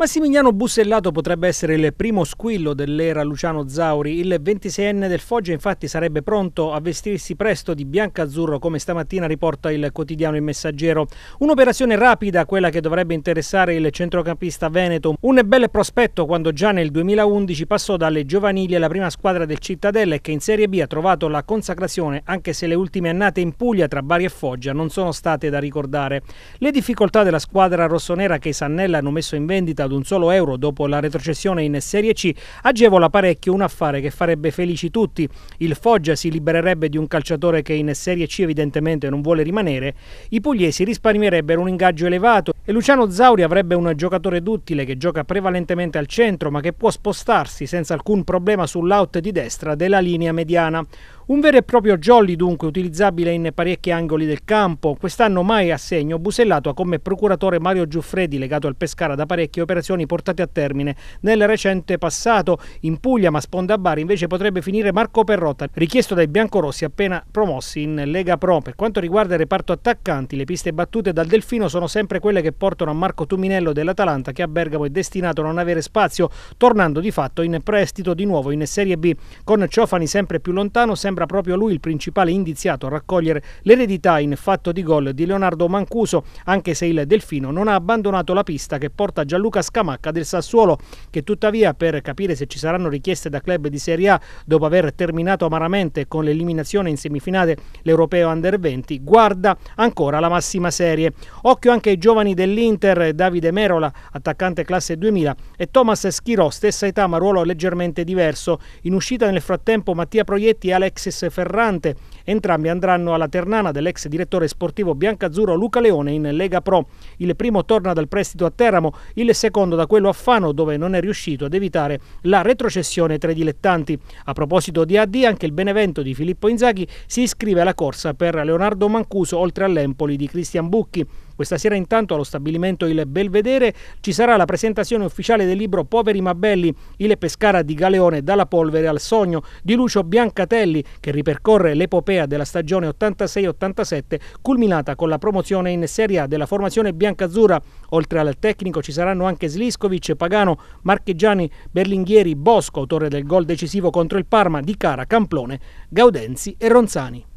Massimiliano Bussellato potrebbe essere il primo squillo dell'era Luciano Zauri. Il 26enne del Foggia infatti sarebbe pronto a vestirsi presto di bianco-azzurro come stamattina riporta il quotidiano Il Messaggero. Un'operazione rapida, quella che dovrebbe interessare il centrocampista Veneto. Un bel prospetto quando già nel 2011 passò dalle giovanili alla prima squadra del Cittadella e che in Serie B ha trovato la consacrazione anche se le ultime annate in Puglia tra Bari e Foggia non sono state da ricordare. Le difficoltà della squadra rossonera che i Sannella hanno messo in vendita ad un solo euro dopo la retrocessione in Serie C agevola parecchio un affare che farebbe felici tutti. Il Foggia si libererebbe di un calciatore che in Serie C evidentemente non vuole rimanere, i pugliesi risparmierebbero un ingaggio elevato e Luciano Zauri avrebbe un giocatore duttile che gioca prevalentemente al centro ma che può spostarsi senza alcun problema sull'out di destra della linea mediana. Un vero e proprio jolly dunque utilizzabile in parecchi angoli del campo, quest'anno mai a segno, Busellato come procuratore Mario Giuffredi legato al Pescara da parecchie operazioni portate a termine nel recente passato in Puglia ma sponda a Bari invece potrebbe finire Marco Perrotta richiesto dai biancorossi appena promossi in Lega Pro. Per quanto riguarda il reparto attaccanti le piste battute dal Delfino sono sempre quelle che che portano a Marco Tuminello dell'Atalanta che a Bergamo è destinato a non avere spazio, tornando di fatto in prestito di nuovo in Serie B. Con Ciofani sempre più lontano sembra proprio lui il principale indiziato a raccogliere l'eredità in fatto di gol di Leonardo Mancuso, anche se il Delfino non ha abbandonato la pista che porta Gianluca Scamacca del Sassuolo, che tuttavia per capire se ci saranno richieste da club di Serie A dopo aver terminato amaramente con l'eliminazione in semifinale l'Europeo Under 20, guarda ancora la massima serie. Occhio anche ai giovani del dell'Inter, Davide Merola, attaccante classe 2000, e Thomas Schirò, stessa età ma ruolo leggermente diverso. In uscita nel frattempo Mattia Proietti e Alexis Ferrante, entrambi andranno alla ternana dell'ex direttore sportivo biancazzurro Luca Leone in Lega Pro. Il primo torna dal prestito a Teramo, il secondo da quello a Fano dove non è riuscito ad evitare la retrocessione tra i dilettanti. A proposito di AD, anche il Benevento di Filippo Inzaghi si iscrive alla corsa per Leonardo Mancuso oltre all'Empoli di Cristian Bucchi. Questa sera intanto allo stabilimento Il Belvedere ci sarà la presentazione ufficiale del libro Poveri ma belli, Il Pescara di Galeone dalla polvere al sogno di Lucio Biancatelli che ripercorre l'epopea della stagione 86-87 culminata con la promozione in Serie A della formazione biancazzurra. Oltre al tecnico ci saranno anche Sliskovic, Pagano, Marcheggiani, Berlinghieri, Bosco, autore del gol decisivo contro il Parma, Di Cara, Camplone, Gaudenzi e Ronzani.